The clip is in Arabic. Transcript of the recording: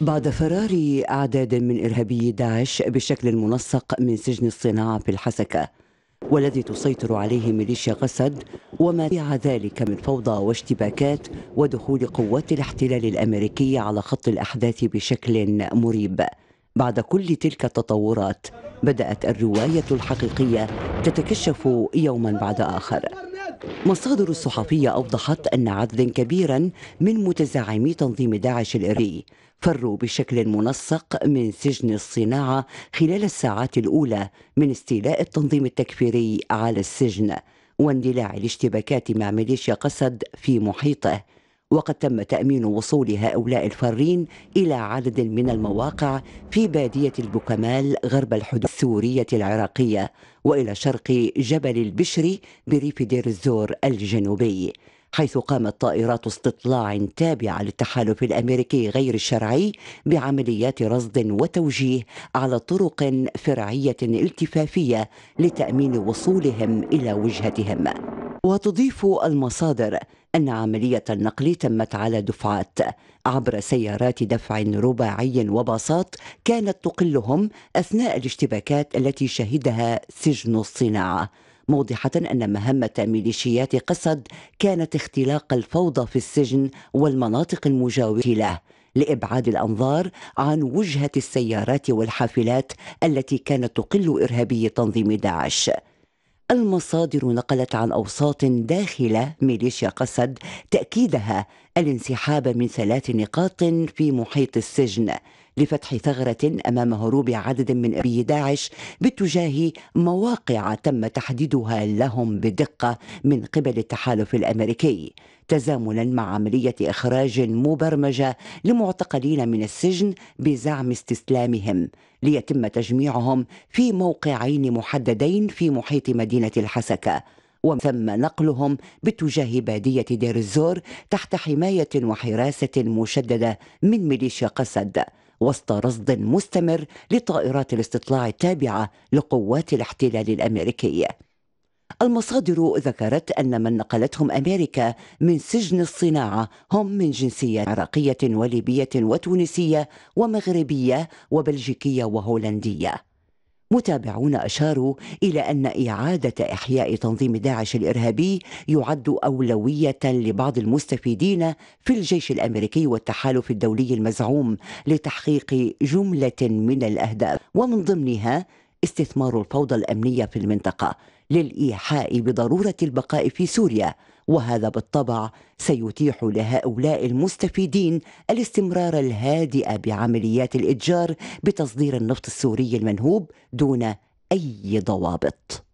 بعد فرار أعداد من إرهابي داعش بشكل منسق من سجن الصناعة في الحسكة والذي تسيطر عليه ميليشيا غسد وما تبع ذلك من فوضى واشتباكات ودخول قوات الاحتلال الأمريكي على خط الأحداث بشكل مريب بعد كل تلك التطورات بدأت الرواية الحقيقية تتكشف يوما بعد آخر مصادر الصحفية أوضحت أن عددا كبيرا من متزعمي تنظيم داعش الإري فروا بشكل منسق من سجن الصناعة خلال الساعات الأولى من استيلاء التنظيم التكفيري على السجن واندلاع الاشتباكات مع ميليشيا قسد في محيطه وقد تم تأمين وصول هؤلاء الفارين إلى عدد من المواقع في بادية البوكمال غرب الحدود السورية العراقية وإلى شرق جبل البشري بريف دير الزور الجنوبي حيث قامت طائرات استطلاع تابعه للتحالف الامريكي غير الشرعي بعمليات رصد وتوجيه على طرق فرعيه التفافيه لتامين وصولهم الى وجهتهم وتضيف المصادر أن عملية النقل تمت على دفعات عبر سيارات دفع رباعي وباصات كانت تقلهم أثناء الاشتباكات التي شهدها سجن الصناعة موضحة أن مهمة ميليشيات قسد كانت اختلاق الفوضى في السجن والمناطق المجاورة له لإبعاد الأنظار عن وجهة السيارات والحافلات التي كانت تقل إرهابي تنظيم داعش المصادر نقلت عن أوساط داخل ميليشيا قسد تأكيدها الانسحاب من ثلاث نقاط في محيط السجن لفتح ثغرة أمام هروب عدد من أبي داعش باتجاه مواقع تم تحديدها لهم بدقة من قبل التحالف الأمريكي تزامنا مع عملية إخراج مبرمجة لمعتقلين من السجن بزعم استسلامهم ليتم تجميعهم في موقعين محددين في محيط مدينة الحسكة وثم نقلهم باتجاه بادية دير الزور تحت حماية وحراسة مشددة من ميليشيا قسد وسط رصد مستمر لطائرات الاستطلاع التابعه لقوات الاحتلال الامريكي المصادر ذكرت أن من نقلتهم أمريكا من سجن الصناعة هم من جنسية عراقية وليبية وتونسية ومغربية وبلجيكية وهولندية متابعون أشاروا إلى أن إعادة إحياء تنظيم داعش الإرهابي يعد أولوية لبعض المستفيدين في الجيش الأمريكي والتحالف الدولي المزعوم لتحقيق جملة من الأهداف ومن ضمنها استثمار الفوضى الأمنية في المنطقة للإيحاء بضرورة البقاء في سوريا وهذا بالطبع سيتيح لهؤلاء المستفيدين الاستمرار الهادئ بعمليات الإتجار بتصدير النفط السوري المنهوب دون أي ضوابط